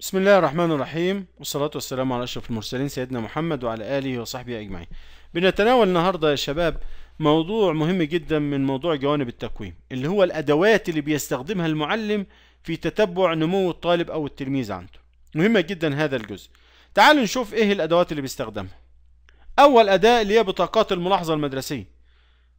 بسم الله الرحمن الرحيم والصلاة والسلام على أشرف المرسلين سيدنا محمد وعلى آله وصحبه أجمعين بنتناول النهاردة يا شباب موضوع مهم جدا من موضوع جوانب التقويم اللي هو الأدوات اللي بيستخدمها المعلم في تتبع نمو الطالب أو التلميذ عنده مهمة جدا هذا الجزء تعالوا نشوف إيه الأدوات اللي بيستخدمها أول أداة اللي هي بطاقات الملاحظة المدرسية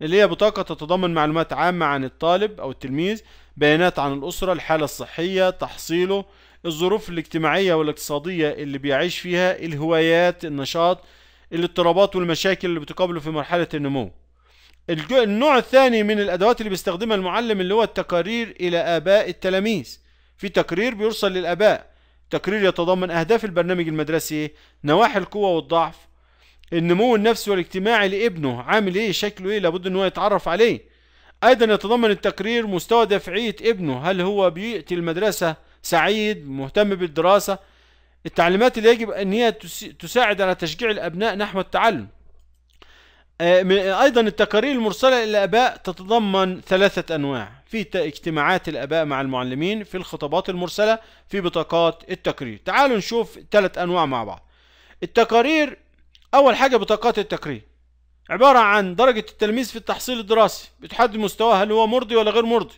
اللي هي بطاقة تتضمن معلومات عامة عن الطالب أو التلميذ بيانات عن الأسرة الحالة الصحية تحصيله الظروف الاجتماعية والاقتصادية اللي بيعيش فيها الهوايات النشاط الاضطرابات والمشاكل اللي بتقابله في مرحلة النمو النوع الثاني من الأدوات اللي بيستخدمها المعلم اللي هو التقارير إلى آباء التلاميذ في تقرير بيرسل للآباء تقرير يتضمن أهداف البرنامج المدرسي نواحي القوة والضعف النمو النفسي والاجتماعي لابنه عامل ايه شكله ايه لابد ان هو يتعرف عليه ايضا يتضمن التقرير مستوى دفعية ابنه هل هو بيأتي المدرسة سعيد مهتم بالدراسة التعليمات اللي يجب أن هي تساعد على تشجيع الأبناء نحو التعلم آه، أيضا التقارير المرسلة للاباء تتضمن ثلاثة أنواع في اجتماعات الآباء مع المعلمين في الخطابات المرسلة في بطاقات التقرير تعالوا نشوف ثلاث أنواع مع بعض التقارير أول حاجة بطاقات التقرير عبارة عن درجة التلميذ في التحصيل الدراسي بتحدد مستواه هل هو مرضي ولا غير مرضي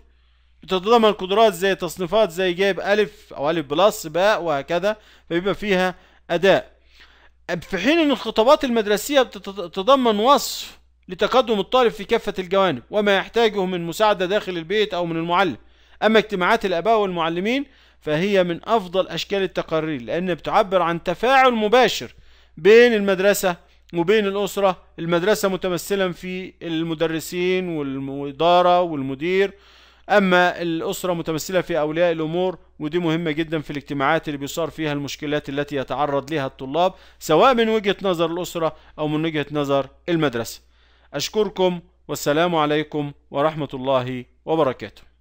بتتضمن قدرات زي تصنيفات زي جايب ألف أو ألف بلس باء وهكذا فبيبقى فيها أداء في حين أن الخطابات المدرسية بتتضمن وصف لتقدم الطالب في كافة الجوانب وما يحتاجه من مساعدة داخل البيت أو من المعلم أما اجتماعات الآباء والمعلمين فهي من أفضل أشكال التقارير لأن بتعبر عن تفاعل مباشر بين المدرسة وبين الأسرة المدرسة متمثلا في المدرسين والإدارة والمدير أما الأسرة متمثلة في أولياء الأمور ودي مهمة جدا في الاجتماعات اللي بيصار فيها المشكلات التي يتعرض لها الطلاب سواء من وجهة نظر الأسرة أو من وجهة نظر المدرسة أشكركم والسلام عليكم ورحمة الله وبركاته